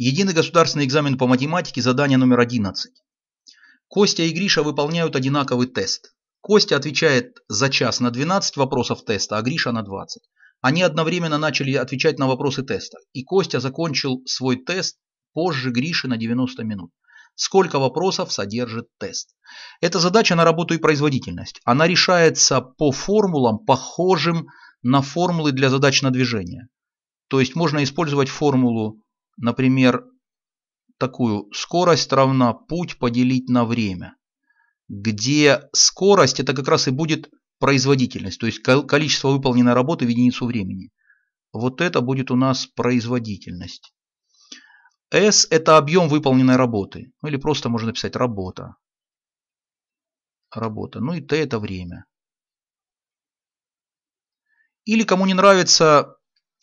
Единый государственный экзамен по математике, задание номер 11. Костя и Гриша выполняют одинаковый тест. Костя отвечает за час на 12 вопросов теста, а Гриша на 20. Они одновременно начали отвечать на вопросы теста. И Костя закончил свой тест позже Гриши на 90 минут. Сколько вопросов содержит тест? Это задача на работу и производительность. Она решается по формулам, похожим на формулы для задач на движение. То есть можно использовать формулу Например, такую скорость равна путь поделить на время, где скорость это как раз и будет производительность, то есть количество выполненной работы в единицу времени. Вот это будет у нас производительность. S – это объем выполненной работы. Ну, или просто можно написать работа. Работа. Ну и T – это время. Или кому не нравится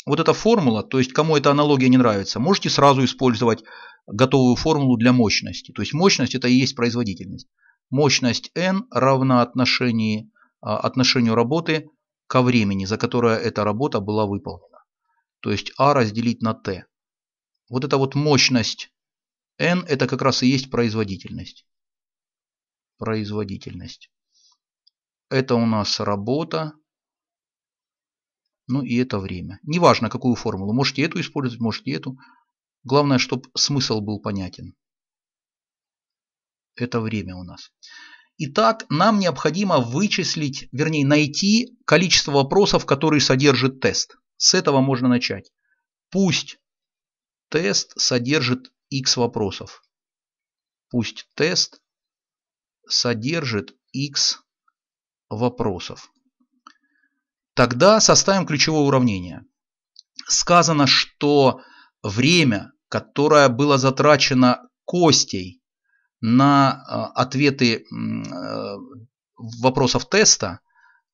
вот эта формула, то есть кому эта аналогия не нравится, можете сразу использовать готовую формулу для мощности. То есть мощность это и есть производительность. Мощность N равна отношении, а, отношению работы ко времени, за которое эта работа была выполнена. То есть А разделить на Т. Вот эта вот мощность N это как раз и есть производительность. Производительность. Это у нас работа ну и это время. Неважно, какую формулу. Можете эту использовать, можете эту. Главное, чтобы смысл был понятен. Это время у нас. Итак, нам необходимо вычислить, вернее найти количество вопросов, которые содержит тест. С этого можно начать. Пусть тест содержит x вопросов. Пусть тест содержит x вопросов. Тогда составим ключевое уравнение. Сказано, что время, которое было затрачено Костей на э, ответы э, вопросов теста,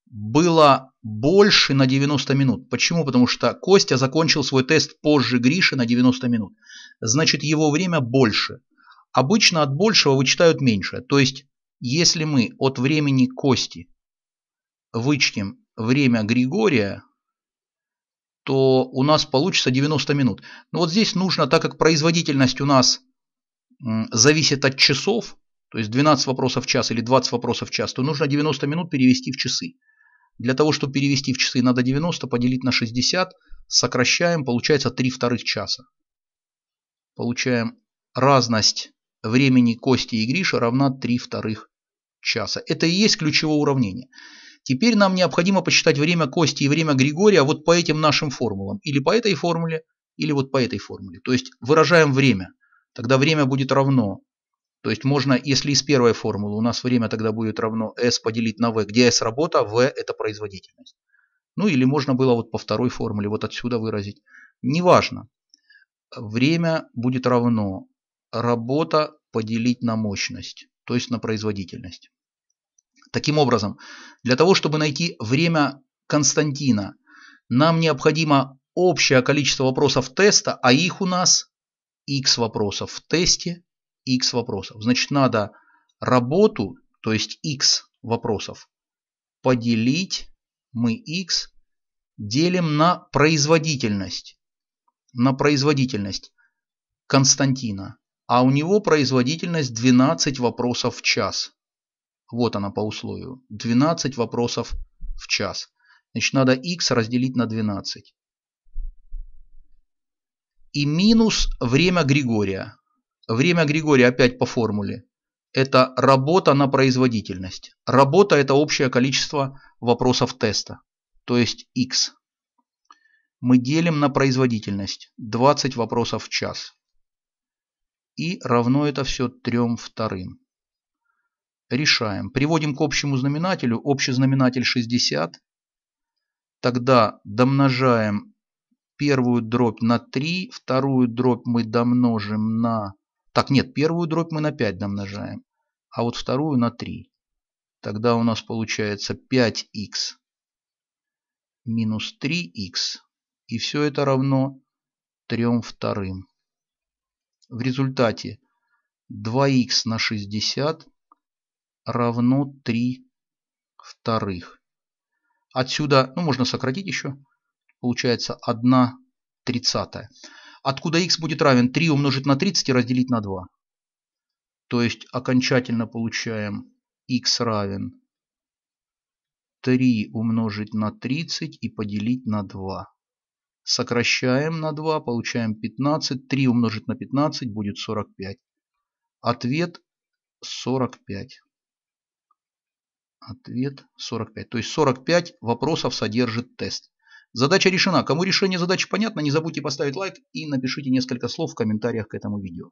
было больше на 90 минут. Почему? Потому что Костя закончил свой тест позже Гриши на 90 минут. Значит, его время больше. Обычно от большего вычитают меньше. То есть, если мы от времени Кости вычтем время Григория, то у нас получится 90 минут. Но вот здесь нужно, так как производительность у нас зависит от часов, то есть 12 вопросов в час или 20 вопросов в час, то нужно 90 минут перевести в часы. Для того, чтобы перевести в часы, надо 90 поделить на 60, сокращаем, получается 3 вторых часа. Получаем разность времени Кости и Гриша равна 3 вторых часа. Это и есть ключевое уравнение. Теперь нам необходимо посчитать время Кости и время Григория вот по этим нашим формулам. Или по этой формуле, или вот по этой формуле. То есть выражаем время. Тогда время будет равно. То есть можно, если из первой формулы у нас время тогда будет равно S поделить на V, где S работа, V это производительность. Ну или можно было вот по второй формуле вот отсюда выразить. Неважно. Время будет равно работа поделить на мощность, то есть на производительность. Таким образом, для того, чтобы найти время Константина, нам необходимо общее количество вопросов теста, а их у нас x вопросов в тесте, x вопросов. Значит, надо работу, то есть x вопросов, поделить, мы x делим на производительность. На производительность Константина. А у него производительность 12 вопросов в час. Вот она по условию. 12 вопросов в час. Значит, надо x разделить на 12. И минус время Григория. Время Григория опять по формуле. Это работа на производительность. Работа – это общее количество вопросов теста, то есть x. Мы делим на производительность 20 вопросов в час. И равно это все 3 вторым решаем. Приводим к общему знаменателю. Общий знаменатель 60. Тогда домножаем первую дробь на 3, вторую дробь мы домножим на... Так, нет, первую дробь мы на 5 домножаем, а вот вторую на 3. Тогда у нас получается 5х минус 3х, и все это равно 3 вторым. В результате 2х на 60 равно 3 вторых. Отсюда, ну можно сократить еще, получается 1 тридцатая. Откуда х будет равен 3 умножить на 30 и разделить на 2. То есть окончательно получаем х равен 3 умножить на 30 и поделить на 2. Сокращаем на 2, получаем 15. 3 умножить на 15 будет 45. Ответ 45. Ответ 45. То есть 45 вопросов содержит тест. Задача решена. Кому решение задачи понятно, не забудьте поставить лайк и напишите несколько слов в комментариях к этому видео.